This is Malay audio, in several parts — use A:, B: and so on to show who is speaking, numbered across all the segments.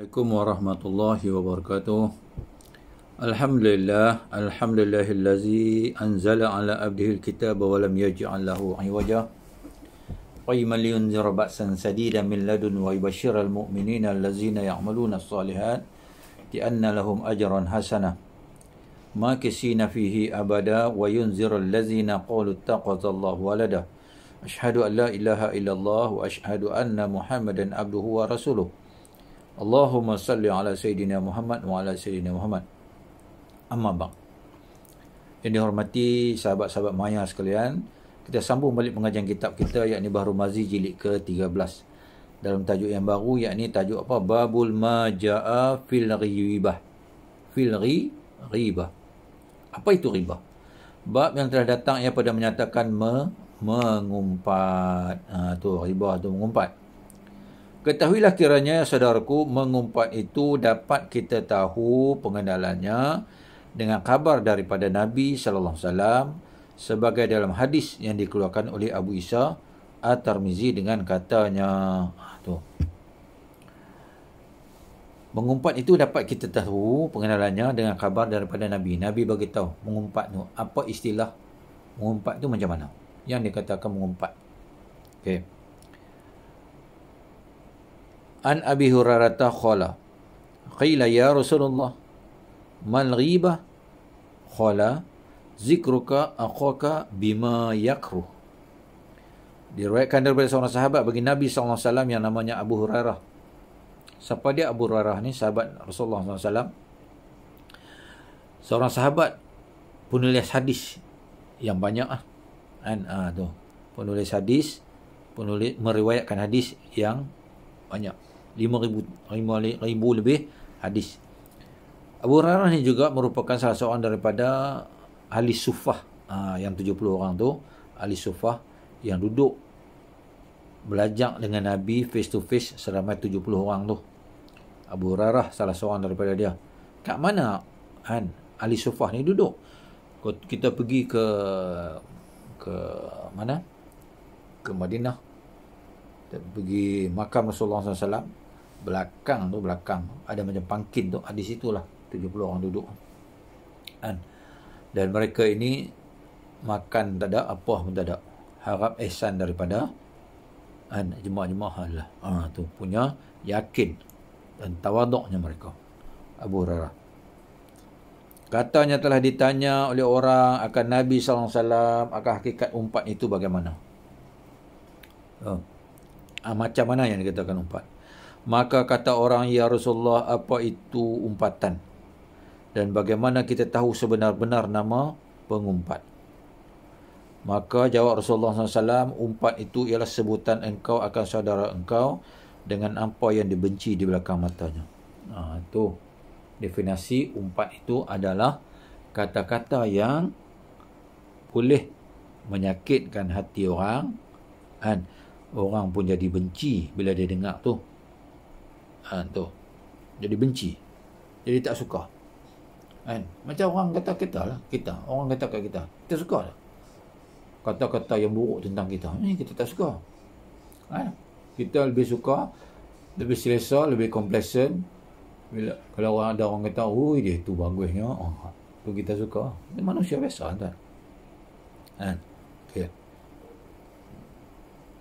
A: Assalamualaikum warahmatullahi wabarakatuh. Alhamdulillah, alhamdulillahillazi anzala ala abdihi al-kitaba wa lam yaj'al lahu 'iwaja. Qayyiman linzira ba'san sadida min ladun wa yubashshiral mu'minina allazina ya'maluna as-salihat bi anna lahum ajran hasana. Ma kisina fihi abada wa yunzira allazina qalu taqazallahu walada. Ashhadu an la ilaha illallah wa ashhadu anna Muhammadan abduhu wa rasuluh. Allahumma salli ala Sayyidina Muhammad wa ala Sayyidina Muhammad. Amma bang. Yang dihormati sahabat-sahabat maya sekalian, kita sambung balik pengajian kitab kita yakni Bahru Mazi jilid ke-13. Dalam tajuk yang baru yakni tajuk apa? Babul Maja'a fil Ribah. Fil ri Ribah. Apa itu riba? Bab yang telah datang ia pada menyatakan me mengumpat. Ha, tu riba tu mengumpat. Ketahuilah kiranya saudaraku mengumpat itu dapat kita tahu pengendalannya dengan kabar daripada Nabi sallallahu alaihi wasallam sebagai dalam hadis yang dikeluarkan oleh Abu Isa At-Tirmizi dengan katanya ha, tu. Mengumpat itu dapat kita tahu pengenalannya dengan kabar daripada Nabi. Nabi bagi tahu mengumpat tu apa istilah mengumpat tu macam mana? Yang dikatakan mengumpat. Okey. An Abi Hurairah khala. Qila ya Rasulullah mal ghibah khala zikruka aqaka bima yakruh. Diriwayatkan daripada seorang sahabat bagi Nabi sallallahu alaihi wasallam yang namanya Abu Hurairah. Siapa dia Abu Hurairah ni sahabat Rasulullah sallallahu alaihi wasallam? Seorang sahabat penulis hadis yang banyak ah. Kan ah tu. Penulis hadis, penulis meriwayatkan hadis yang banyak. 5,000 lebih hadis. Abu Hurairah ni juga merupakan salah seorang daripada ahli sufah ha, yang 70 orang tu. Ahli sufah yang duduk belajar dengan Nabi face to face seramai 70 orang tu. Abu Hurairah salah seorang daripada dia. Kat mana kan, ahli sufah ni duduk? Kita pergi ke ke mana? Ke Madinah. Kita pergi makam Rasulullah SAW belakang tu belakang ada macam pangkin tu ah, di situ lah 70 orang duduk kan dan mereka ini makan tak ada apa pun tak ada harap ihsan daripada kan jemaah-jemaah lah ha, tu punya yakin dan tawaduknya mereka Abu Rara katanya telah ditanya oleh orang akan Nabi sallallahu alaihi wasallam akan hakikat umpat itu bagaimana ha. Ha, macam mana yang dikatakan umpat Maka kata orang, Ya Rasulullah, apa itu umpatan? Dan bagaimana kita tahu sebenar-benar nama pengumpat? Maka jawab Rasulullah SAW, umpat itu ialah sebutan engkau akan saudara engkau dengan apa yang dibenci di belakang matanya. Ha, itu definisi umpat itu adalah kata-kata yang boleh menyakitkan hati orang. Kan? Orang pun jadi benci bila dia dengar tu ha, tu jadi benci jadi tak suka kan macam orang kata kita lah kita orang kata kat kita kita suka lah kata-kata yang buruk tentang kita ni eh, kita tak suka kan kita lebih suka lebih selesa lebih complacent bila kalau orang ada orang kata oh dia tu bagusnya oh, tu kita suka dia manusia biasa kan kan okay.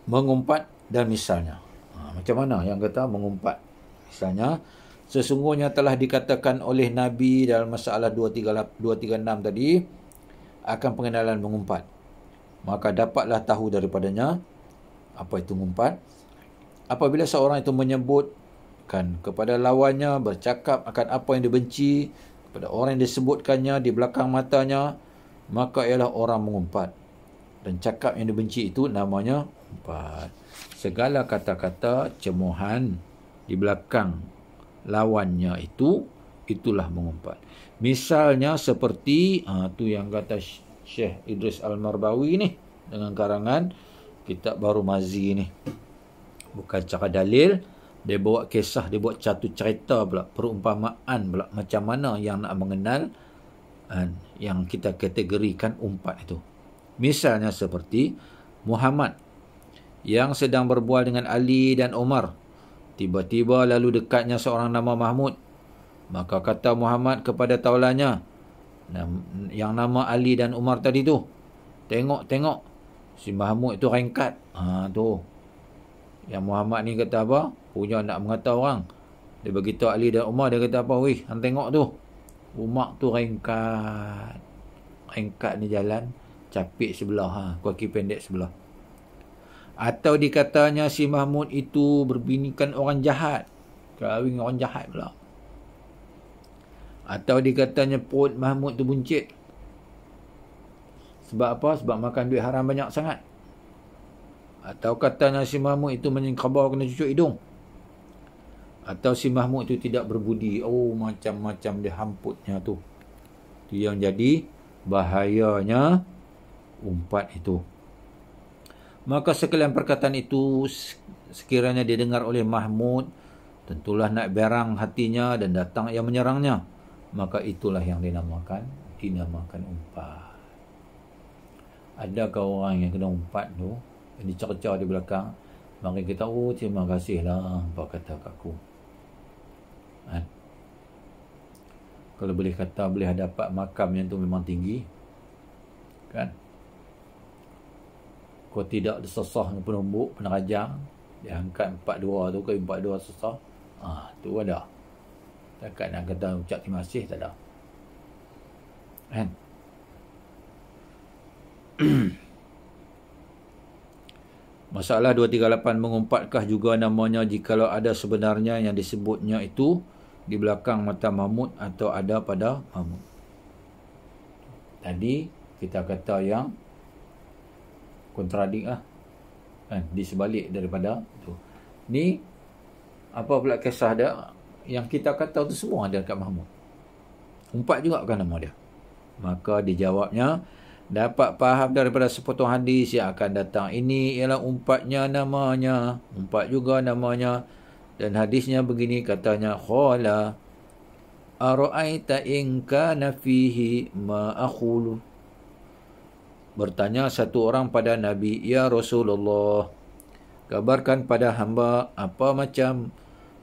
A: mengumpat dan misalnya ha, macam mana yang kata mengumpat Misalnya, sesungguhnya telah dikatakan oleh Nabi dalam masalah 236, tadi akan pengenalan mengumpat. Maka dapatlah tahu daripadanya apa itu mengumpat. Apabila seorang itu menyebut kan kepada lawannya bercakap akan apa yang dibenci kepada orang yang disebutkannya di belakang matanya, maka ialah orang mengumpat. Dan cakap yang dibenci itu namanya umpat. Segala kata-kata cemuhan di belakang lawannya itu itulah mengumpat. Misalnya seperti ah tu yang kata Syekh Idris Al-Marbawi ni dengan karangan kitab Baru Mazi ni. Bukan cara dalil, dia bawa kisah, dia buat satu cerita pula, perumpamaan pula macam mana yang nak mengenal kan, yang kita kategorikan umpat itu. Misalnya seperti Muhammad yang sedang berbual dengan Ali dan Omar. Tiba-tiba lalu dekatnya seorang nama Mahmud. Maka kata Muhammad kepada taulanya yang nama Ali dan Umar tadi tu. Tengok, tengok. Si Mahmud tu ringkat. Ha tu. Yang Muhammad ni kata apa? Punya nak mengata orang. Dia begitu Ali dan Umar dia kata apa? Wih, hang tengok tu. Umar tu ringkat. Ringkat ni jalan capik sebelah ha, kaki pendek sebelah. Atau dikatanya si Mahmud itu berbinikan orang jahat. Kawin orang jahat pula. Atau dikatanya perut Mahmud itu buncit. Sebab apa? Sebab makan duit haram banyak sangat. Atau katanya si Mahmud itu menyengkabar kena cucuk hidung. Atau si Mahmud itu tidak berbudi. Oh macam-macam dia hamputnya tu. Itu yang jadi bahayanya umpat itu. Maka sekalian perkataan itu sekiranya didengar oleh Mahmud, tentulah nak berang hatinya dan datang ia menyerangnya. Maka itulah yang dinamakan, dinamakan umpat. Adakah orang yang kena umpat tu, yang dicercah di belakang, Mari kita, oh terima kasih lah Apa kata kakku ha? Kalau boleh kata, boleh ada pak makam yang tu memang tinggi Kan kau tidak disesah dengan penumbuk penerajang dia angkat dua tu ke dua sesah ah ha, tu ada takkan nak kata ucap terima kasih tak ada kan Masalah 238 mengumpatkah juga namanya jikalau ada sebenarnya yang disebutnya itu di belakang mata mamut atau ada pada mamut. Tadi kita kata yang kontradik lah kan di sebalik daripada tu ni apa pula kisah dia yang kita kata tu semua ada dekat Mahmud empat juga kan nama dia maka dijawabnya dapat faham daripada sepotong hadis yang akan datang ini ialah umpatnya namanya umpat juga namanya dan hadisnya begini katanya kholah araita inka nafihi fihi bertanya satu orang pada Nabi, Ya Rasulullah, kabarkan pada hamba apa macam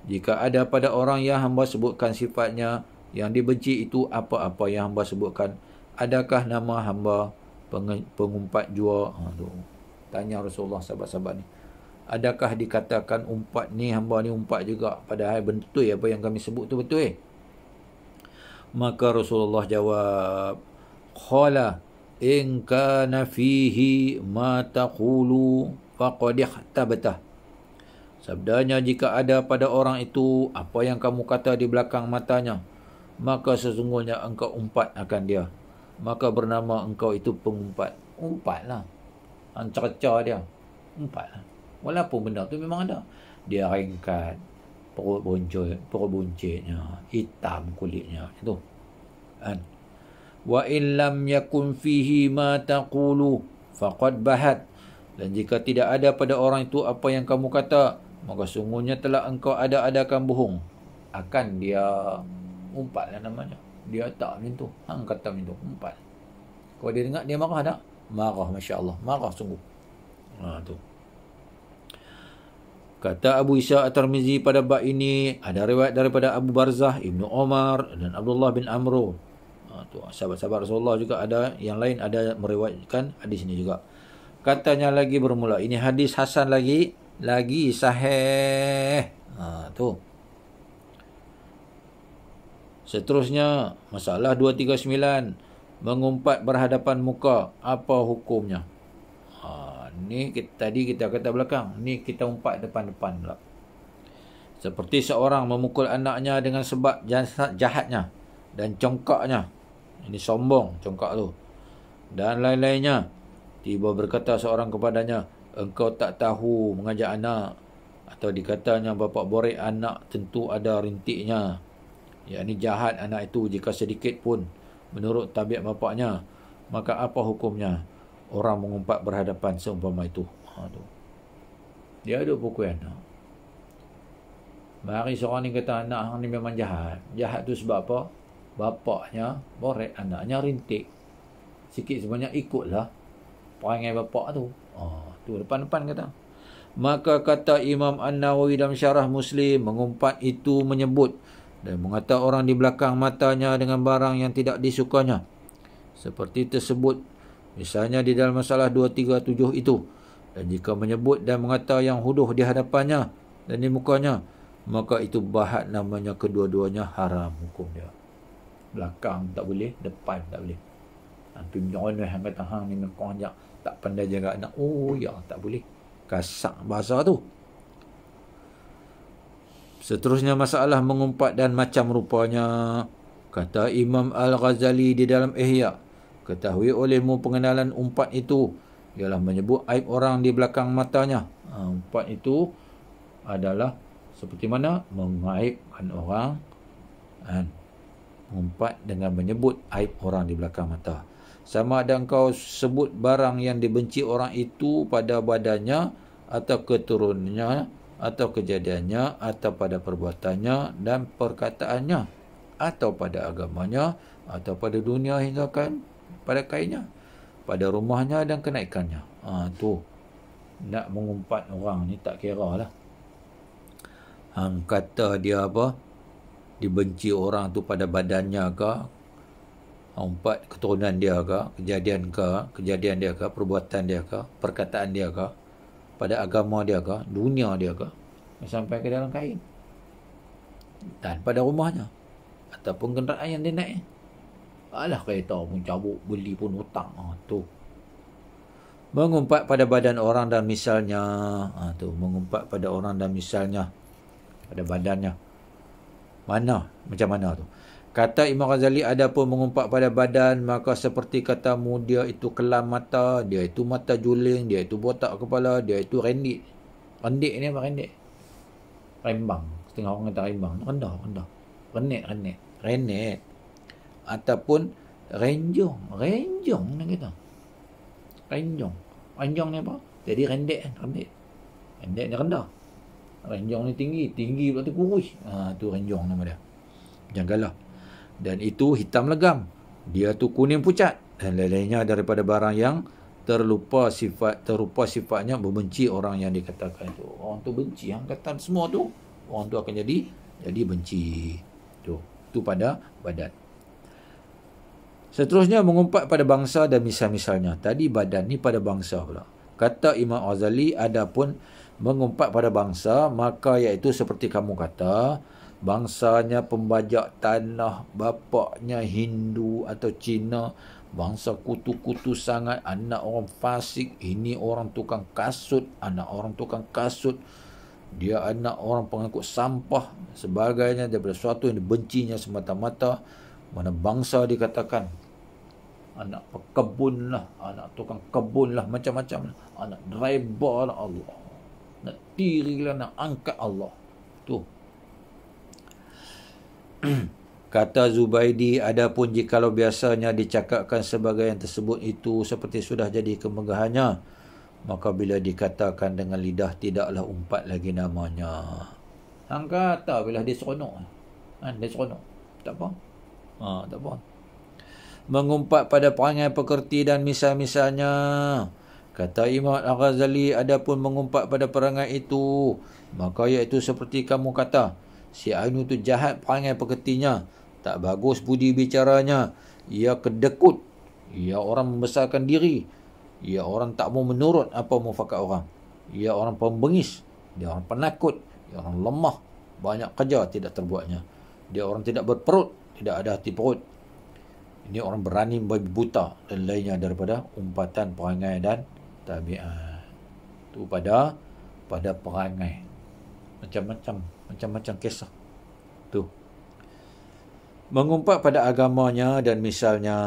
A: jika ada pada orang yang hamba sebutkan sifatnya yang dibenci itu apa-apa yang hamba sebutkan. Adakah nama hamba pengumpat jua? Ha, tu. Tanya Rasulullah sahabat-sahabat ni. Adakah dikatakan umpat ni hamba ni umpat juga padahal betul apa yang kami sebut tu betul eh? Maka Rasulullah jawab, Khala in kana fihi ma taqulu faqad ihtabatah sabdanya jika ada pada orang itu apa yang kamu kata di belakang matanya maka sesungguhnya engkau umpat akan dia maka bernama engkau itu pengumpat umpatlah ancerca dia umpatlah walaupun benda tu memang ada dia ringkat perut buncit perut buncitnya hitam kulitnya itu kan وإن لم يكن فيه ما تقول فقد بهت dan jika tidak ada pada orang itu apa yang kamu kata maka sungguhnya telah engkau ada-adakan bohong akan dia umpatlah namanya dia tak macam tu hang kata macam tu umpat kau dia dengar dia marah tak marah masya-Allah marah sungguh ha tu Kata Abu Isa At-Tirmizi pada bab ini ada riwayat daripada Abu Barzah Ibnu Omar dan Abdullah bin Amr Ah, tu sahabat-sahabat Rasulullah juga ada yang lain ada meriwayatkan hadis ini juga. Katanya lagi bermula ini hadis hasan lagi lagi sahih. Ha tu. Seterusnya masalah 239 mengumpat berhadapan muka apa hukumnya? Ha ni kita, tadi kita kata belakang, ni kita umpat depan-depan pula. Seperti seorang memukul anaknya dengan sebab jahatnya dan congkaknya ini sombong congkak tu. Dan lain-lainnya. Tiba berkata seorang kepadanya, engkau tak tahu mengajak anak. Atau dikatanya bapak borek anak tentu ada rintiknya. Ya ini jahat anak itu jika sedikit pun menurut tabiat bapaknya. Maka apa hukumnya? Orang mengumpat berhadapan seumpama itu. Aduh. Ha, Dia ada pukul anak. Mari seorang ni kata anak ni memang jahat. Jahat tu sebab apa? bapaknya borek anaknya rintik sikit sebanyak ikutlah perangai bapak tu ah tu depan-depan kata maka kata imam an-nawawi dalam syarah muslim mengumpat itu menyebut dan mengata orang di belakang matanya dengan barang yang tidak disukanya seperti tersebut misalnya di dalam masalah 237 itu dan jika menyebut dan mengata yang huduh di hadapannya dan di mukanya maka itu bahat namanya kedua-duanya haram hukumnya belakang tak boleh depan tak boleh tapi menyeronoh yang kata hang ni mengkonyak tak pandai jaga anak oh ya tak boleh kasak bahasa tu seterusnya masalah mengumpat dan macam rupanya kata Imam Al-Ghazali di dalam Ihya ketahui olehmu pengenalan umpat itu ialah menyebut aib orang di belakang matanya ha, umpat itu adalah seperti mana mengaibkan orang dan mengumpat dengan menyebut aib orang di belakang mata. Sama ada engkau sebut barang yang dibenci orang itu pada badannya atau keturunannya atau kejadiannya atau pada perbuatannya dan perkataannya atau pada agamanya atau pada dunia hingga kan pada kainnya pada rumahnya dan kenaikannya ha, tu nak mengumpat orang ni tak kira lah ha, kata dia apa dibenci orang tu pada badannya ke empat keturunan dia ke kejadian ke kejadian dia ke perbuatan dia ke perkataan dia ke pada agama dia ke dunia dia ke sampai ke dalam kain dan pada rumahnya ataupun kenderaan yang dia naik alah kereta pun cabut beli pun hutang ha, ah, tu mengumpat pada badan orang dan misalnya ha, tu mengumpat pada orang dan misalnya pada badannya mana? Macam mana tu? Kata Imam Ghazali ada pun mengumpat pada badan maka seperti katamu dia itu kelam mata, dia itu mata juling, dia itu botak kepala, dia itu rendik. Rendik ni apa rendik? Rembang. Setengah orang kata rembang. Rendah, rendah. Renek, renek. Renek. Ataupun renjong. Renjong ni kita. Renjong. Renjong ni apa? Jadi rendek kan? Rendek. Rendek ni rendah. Renjong ni tinggi, tinggi pula tu kurus. Ha tu renjong nama dia. Janggala. Dan itu hitam legam. Dia tu kuning pucat dan lain-lainnya daripada barang yang terlupa sifat terlupa sifatnya membenci orang yang dikatakan itu. Orang tu benci yang kata semua tu. Orang tu akan jadi jadi benci. Tu tu pada badan. Seterusnya mengumpat pada bangsa dan misal-misalnya. Tadi badan ni pada bangsa pula. Kata Imam Azali ada pun mengumpat pada bangsa maka iaitu seperti kamu kata bangsanya pembajak tanah bapaknya Hindu atau Cina bangsa kutu-kutu sangat anak orang fasik ini orang tukang kasut anak orang tukang kasut dia anak orang pengangkut sampah sebagainya daripada sesuatu yang dibencinya semata-mata mana bangsa dikatakan anak pekebun lah anak tukang kebun lah macam-macam lah. anak driver lah Allah nak tiri lah nak angkat Allah tu kata Zubaidi ada adapun jikalau biasanya dicakapkan sebagai yang tersebut itu seperti sudah jadi kemegahannya maka bila dikatakan dengan lidah tidaklah umpat lagi namanya Angkat, tak bila dia seronok ha, dia seronok tak apa ha, tak apa mengumpat pada perangai pekerti dan misal-misalnya Kata Imam Al-Ghazali ada pun mengumpat pada perangai itu. Maka iaitu seperti kamu kata. Si Ainu itu jahat perangai peketinya. Tak bagus budi bicaranya. Ia kedekut. Ia orang membesarkan diri. Ia orang tak mau menurut apa mufakat orang. Ia orang pembengis. Dia orang penakut. Dia orang lemah. Banyak kerja tidak terbuatnya. Dia orang tidak berperut. Tidak ada hati perut. Ini orang berani membuat buta dan lainnya daripada umpatan perangai dan tabi'ah tu pada pada perangai macam-macam macam-macam kisah tu mengumpat pada agamanya dan misalnya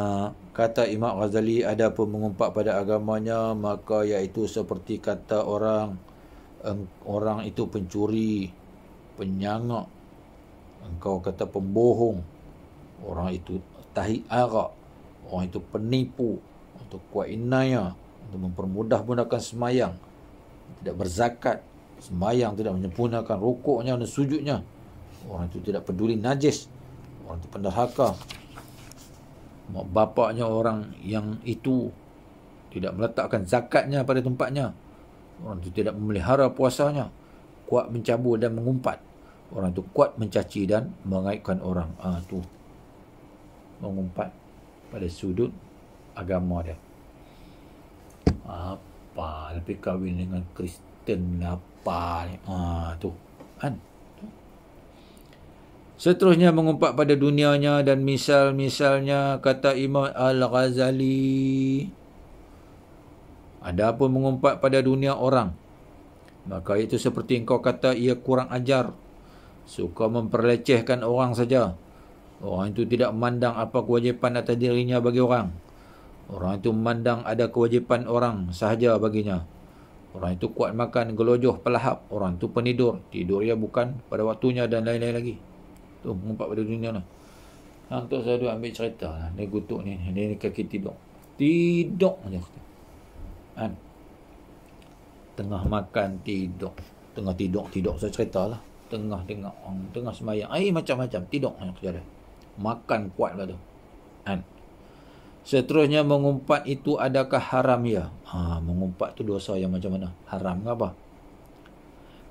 A: kata Imam Ghazali ada pun mengumpat pada agamanya maka iaitu seperti kata orang orang itu pencuri penyangak engkau kata pembohong orang itu tahi arak orang itu penipu untuk kuat inaya untuk mempermudah gunakan semayang tidak berzakat semayang tidak menyempurnakan rukuknya dan sujudnya orang itu tidak peduli najis orang itu pendahaka mak bapaknya orang yang itu tidak meletakkan zakatnya pada tempatnya orang itu tidak memelihara puasanya kuat mencabul dan mengumpat orang itu kuat mencaci dan mengaitkan orang ah ha, tu mengumpat pada sudut agama dia apa lebih kahwin dengan Kristen apa ha, tu kan Seterusnya mengumpat pada dunianya dan misal-misalnya kata Imam Al-Ghazali ada pun mengumpat pada dunia orang maka itu seperti engkau kata ia kurang ajar suka memperlecehkan orang saja orang itu tidak memandang apa kewajipan atas dirinya bagi orang Orang itu memandang ada kewajipan orang sahaja baginya. Orang itu kuat makan, gelojoh, pelahap. Orang itu penidur. Tidur ia bukan pada waktunya dan lain-lain lagi. Tu mengumpat pada dunia lah. Hang tu saya duduk ambil cerita lah. Ni gutuk ni. Ni, ni kaki tidur. Tidur je. Kan? Tengah makan, tidur. Tengah tidur, tidur. Saya cerita lah. Tengah dengar. Tengah semayang. Air macam-macam. Tidur. Makan kuat lah tu. Kan? Seterusnya mengumpat itu adakah haram ya? Ha, mengumpat tu dosa yang macam mana? Haram ke apa?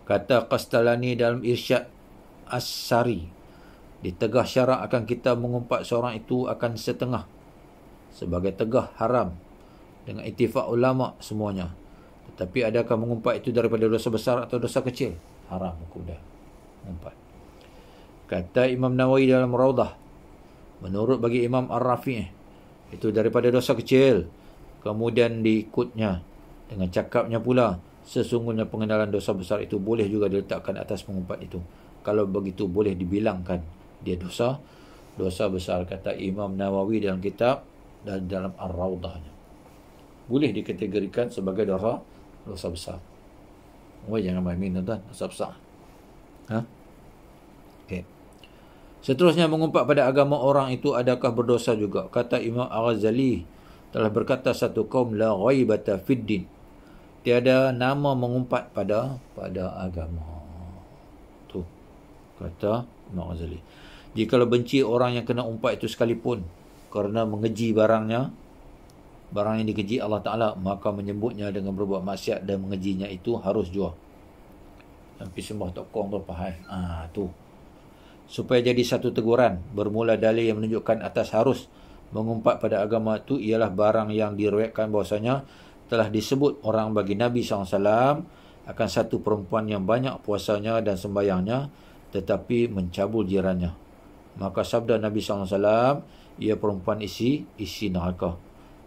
A: Kata Qastalani dalam Irsyad As-Sari. Di tegah syarak akan kita mengumpat seorang itu akan setengah. Sebagai tegah haram. Dengan itifak ulama semuanya. Tetapi adakah mengumpat itu daripada dosa besar atau dosa kecil? Haram hukum dia. Mengumpat. Kata Imam Nawawi dalam Raudah. Menurut bagi Imam Ar-Rafi'ah itu daripada dosa kecil. Kemudian diikutnya dengan cakapnya pula. Sesungguhnya pengenalan dosa besar itu boleh juga diletakkan atas pengumpat itu. Kalau begitu boleh dibilangkan dia dosa. Dosa besar kata Imam Nawawi dalam kitab dan dalam Ar-Rawdahnya. Boleh dikategorikan sebagai dosa dosa besar. Wah jangan main-main tuan Dosa besar. Ha? Okay. Seterusnya mengumpat pada agama orang itu adakah berdosa juga? Kata Imam Al-Ghazali telah berkata satu kaum la ghaibata fid Tiada nama mengumpat pada pada agama. Tu kata Imam Al-Ghazali. Jika benci orang yang kena umpat itu sekalipun kerana mengeji barangnya barang yang dikeji Allah Taala maka menyebutnya dengan berbuat maksiat dan mengejinya itu harus jual. Tapi sembah tokong ah, tu Ah ha, tu supaya jadi satu teguran bermula dalil yang menunjukkan atas harus mengumpat pada agama itu ialah barang yang diriwayatkan bahasanya telah disebut orang bagi Nabi SAW akan satu perempuan yang banyak puasanya dan sembayangnya tetapi mencabul jirannya maka sabda Nabi SAW ia perempuan isi isi neraka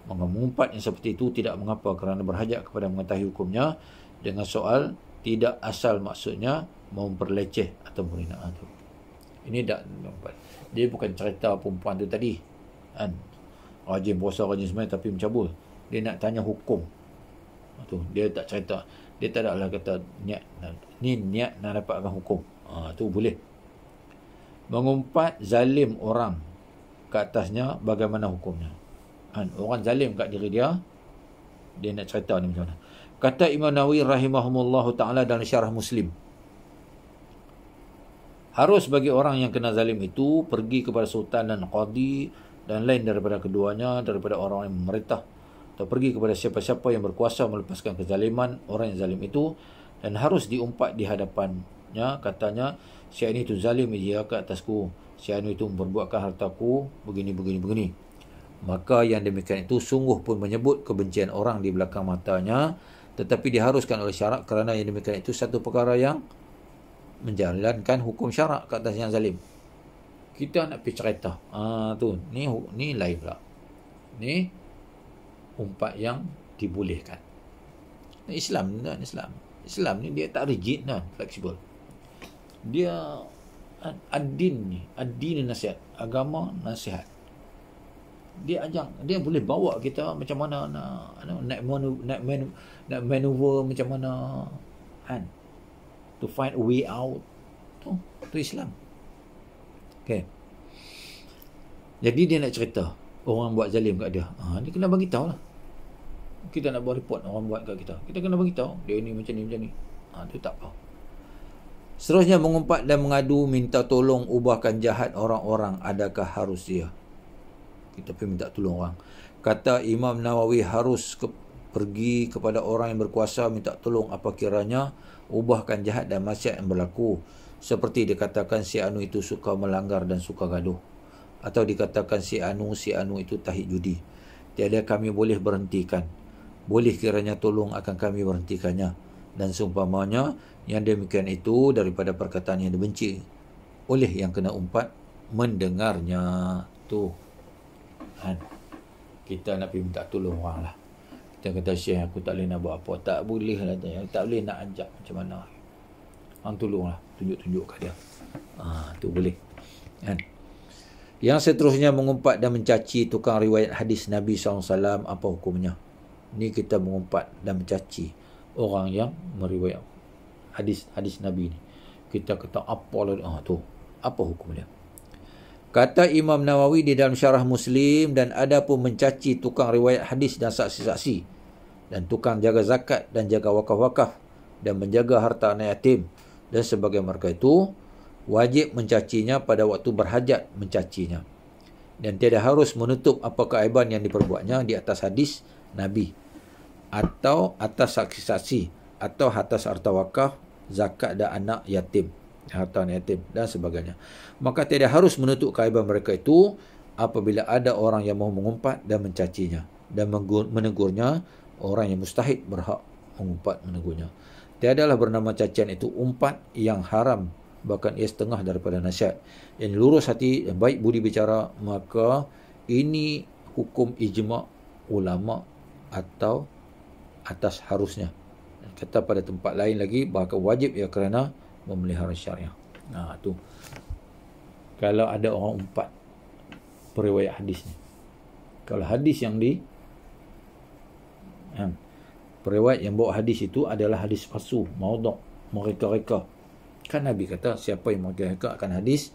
A: mengumpat yang seperti itu tidak mengapa kerana berhajat kepada mengetahui hukumnya dengan soal tidak asal maksudnya memperleceh atau menghina itu. Ini tak nampak. Dia bukan cerita perempuan tu tadi. Kan? Rajin puasa, rajin semuanya tapi mencabul. Dia nak tanya hukum. Ha, tu, dia tak cerita. Dia tak adalah kata niat. Ni niat nak dapatkan hukum. Ha, tu boleh. Mengumpat zalim orang ke atasnya bagaimana hukumnya. Kan? Orang zalim kat diri dia. Dia nak cerita ni macam mana. Kata Imam Nawawi rahimahumullahu taala dalam syarah Muslim. Harus bagi orang yang kena zalim itu pergi kepada sultan dan qadi dan lain daripada keduanya daripada orang yang memerintah atau pergi kepada siapa-siapa yang berkuasa melepaskan kezaliman orang yang zalim itu dan harus diumpat di hadapannya katanya si ini itu zalim dia ke atasku si ini itu memperbuatkan hartaku begini begini begini maka yang demikian itu sungguh pun menyebut kebencian orang di belakang matanya tetapi diharuskan oleh syarak kerana yang demikian itu satu perkara yang menjalankan hukum syarak ke atas yang zalim. Kita nak pergi cerita. Ha, tu, ni, ni lain pula. Ni umpat yang dibolehkan. Islam ni kan, Islam. Islam ni dia tak rigid kan, flexible Dia ad-din ni, ad-din ni nasihat. Agama nasihat. Dia ajak, dia boleh bawa kita macam mana nak, nak, nak, manu, nak, manu, nak manuver macam mana. Kan? to find a way out to to Islam. Okay. Jadi dia nak cerita orang buat zalim kat dia. Ha, dia kena bagi tahu lah. Kita nak buat report orang buat kat kita. Kita kena bagi tahu dia ni macam ni macam ni. Ha, ah, tu tak apa. Seterusnya mengumpat dan mengadu minta tolong ubahkan jahat orang-orang adakah harus dia? Kita pun minta tolong orang. Kata Imam Nawawi harus ke, pergi kepada orang yang berkuasa minta tolong apa kiranya ubahkan jahat dan maksiat yang berlaku seperti dikatakan si Anu itu suka melanggar dan suka gaduh atau dikatakan si Anu si Anu itu tahi judi tiada kami boleh berhentikan boleh kiranya tolong akan kami berhentikannya dan seumpamanya yang demikian itu daripada perkataan yang dibenci oleh yang kena umpat mendengarnya tu kita nak pergi minta tolong orang lah dia kata Syekh aku tak boleh nak buat apa Tak boleh lah tanya Tak boleh nak ajak macam mana Orang tolong lah Tunjuk-tunjuk kat dia ha, Tu boleh Kan yang seterusnya mengumpat dan mencaci tukang riwayat hadis Nabi SAW apa hukumnya? Ni kita mengumpat dan mencaci orang yang meriwayat hadis hadis Nabi ni. Kita kata apa lah ha, tu? Apa hukumnya? dia? Kata Imam Nawawi di dalam syarah Muslim dan ada pun mencaci tukang riwayat hadis dan saksi-saksi dan tukang jaga zakat dan jaga wakaf-wakaf dan menjaga harta anak yatim dan sebagai mereka itu wajib mencacinya pada waktu berhajat mencacinya dan tiada harus menutup apa keaiban yang diperbuatnya di atas hadis Nabi atau atas saksi-saksi atau atas harta wakaf zakat dan anak yatim harta yatim dan sebagainya. Maka tidak harus menutup kaibah mereka itu apabila ada orang yang mahu mengumpat dan mencacinya dan menegurnya orang yang mustahid berhak mengumpat menegurnya. Tiadalah bernama cacian itu umpat yang haram bahkan ia setengah daripada nasihat. Yang lurus hati dan baik budi bicara maka ini hukum ijma' ulama atau atas harusnya. Kata pada tempat lain lagi bahawa wajib ya kerana memelihara syariah. Ha tu. Kalau ada orang empat periwayat hadis ni. Kalau hadis yang di kan, periwayat yang bawa hadis itu adalah hadis palsu, maudhu', mereka-reka. Kan Nabi kata siapa yang mereka akan hadis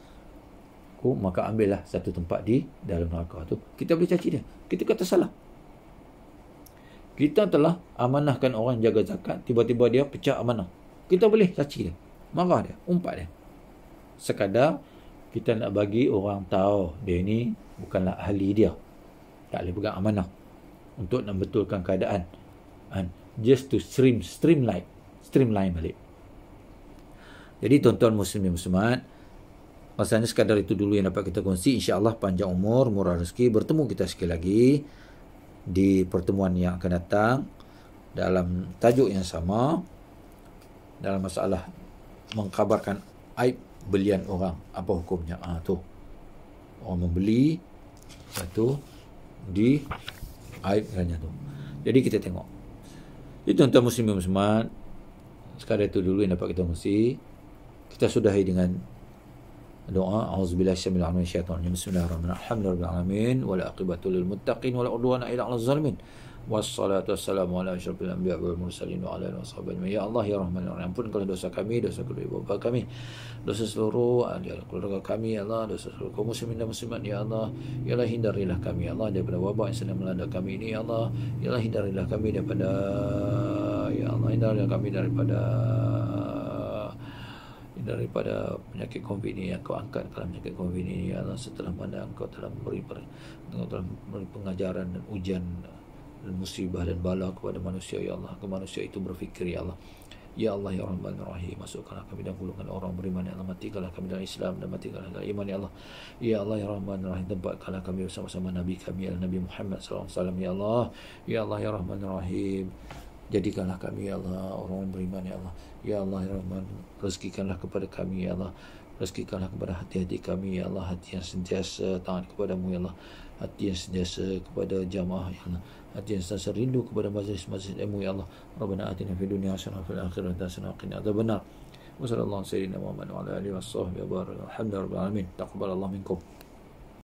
A: ku maka ambillah satu tempat di dalam neraka tu. Kita boleh caci dia. Kita kata salah. Kita telah amanahkan orang jaga zakat, tiba-tiba dia pecah amanah. Kita boleh caci dia marah dia, umpat dia. Sekadar kita nak bagi orang tahu dia ni bukanlah ahli dia. Tak boleh pegang amanah untuk nak betulkan keadaan. And just to stream streamline streamline balik. Jadi tuan-tuan muslimin muslimat, Masanya sekadar itu dulu yang dapat kita kongsi. InsyaAllah panjang umur, murah rezeki. Bertemu kita sekali lagi di pertemuan yang akan datang dalam tajuk yang sama dalam masalah mengkabarkan aib belian orang apa hukumnya ah ha, tu orang membeli satu di aib hanya tu jadi kita tengok itu tuan-tuan muslimin muslimat sekali itu dulu yang dapat kita mesti kita sudahi dengan doa auzubillahi minasyaitonir rajim bismillahirrahmanirrahim alhamdulillahirabbil alamin wal aqibatu lil muttaqin wal udwana ila al zalimin wassalatu wassalamu ala asyrafil anbiya wal mursalin wa ala ashabil ya Allah ya Rahman ya Rahim kalau dosa kami dosa kedua ibu bapa kami dosa seluruh ahli keluarga kami ya Allah dosa seluruh kaum muslimin dan muslimat ya Allah ya Allah hindarilah kami ya Allah daripada wabak yang sedang melanda kami ini ya Allah ya Allah hindarilah kami daripada ya Allah hindarilah kami daripada daripada penyakit COVID ini yang kau angkat dalam penyakit COVID ini ya Allah setelah mana engkau telah telah memberi pengajaran dan ujian dan musibah dan bala kepada manusia ya Allah ke manusia itu berfikir ya Allah Ya Allah ya Rahman Rahim masukkanlah kami dalam golongan orang beriman ya Allah matikanlah kami dalam Islam dan matikanlah dalam iman ya Allah Ya Allah ya Rahman Rahim tempatkanlah kami bersama-sama Nabi kami ya Nabi Muhammad SAW ya Allah Ya Allah ya Rahman Rahim jadikanlah kami ya Allah orang yang beriman ya Allah Ya Allah ya Rahman rezekikanlah kepada kami ya Allah rezekikanlah kepada hati-hati kami ya Allah hati yang sentiasa taat kepadamu ya Allah hati yang sentiasa kepada jamaah ya Allah hati yang sentiasa rindu kepada majlis-majlis ilmu ya Allah. Rabbana atina fid dunya hasanah fil akhirah hasanah wa qina adzabannar. Wassallallahu alaihi wa sallam wa ala alihi wasohbihi wa barakallahu alamin. Taqabbalallahu minkum.